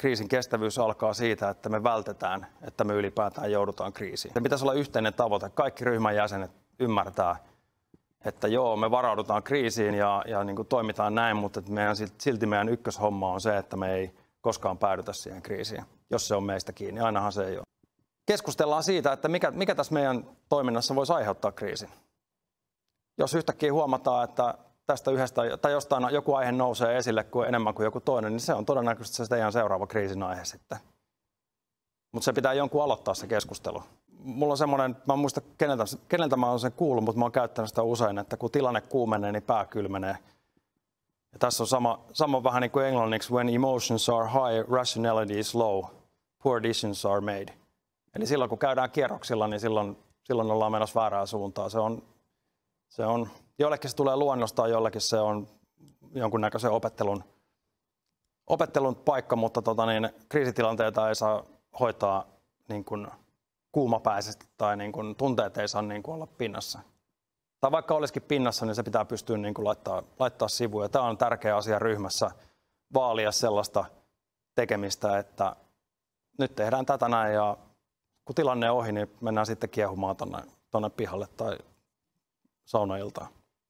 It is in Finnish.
kriisin kestävyys alkaa siitä, että me vältetään, että me ylipäätään joudutaan kriisiin. Se pitäisi olla yhteinen tavoite. Kaikki ryhmän jäsenet ymmärtää, että joo, me varaudutaan kriisiin ja, ja niin kuin toimitaan näin, mutta meidän, silti meidän ykköshomma on se, että me ei koskaan päädytä siihen kriisiin, jos se on meistä kiinni. Ainahan se ei ole. Keskustellaan siitä, että mikä, mikä tässä meidän toiminnassa voisi aiheuttaa kriisin. Jos yhtäkkiä huomataan, että tästä yhdestä tai jostain joku aihe nousee esille kuin enemmän kuin joku toinen, niin se on todennäköisesti se teidän seuraava kriisin aihe sitten. Mutta se pitää jonkun aloittaa se keskustelu. Mulla on semmoinen, mä en muista keneltä, keneltä mä olen sen kuullut, mutta mä oon käyttänyt sitä usein, että kun tilanne kuumenee, niin pää kylmenee. Ja tässä on sama, sama vähän niin kuin englanniksi, when emotions are high, rationality is low, poor decisions are made. Eli silloin kun käydään kierroksilla, niin silloin, silloin ollaan menossa väärään suuntaan. Se on, se on Joillekin se tulee luonnosta, jollekin se on jonkunnäköisen opettelun, opettelun paikka, mutta tota niin, kriisitilanteita ei saa hoitaa niin kuin kuumapäisesti tai niin kuin tunteet ei saa niin kuin olla pinnassa. Tai vaikka olisikin pinnassa, niin se pitää pystyä niin kuin laittaa, laittaa sivuja. Tämä on tärkeä asia ryhmässä vaalia sellaista tekemistä, että nyt tehdään tätä näin ja kun tilanne on ohi, niin mennään sitten kiehumaan tuonne pihalle tai saunailtaan.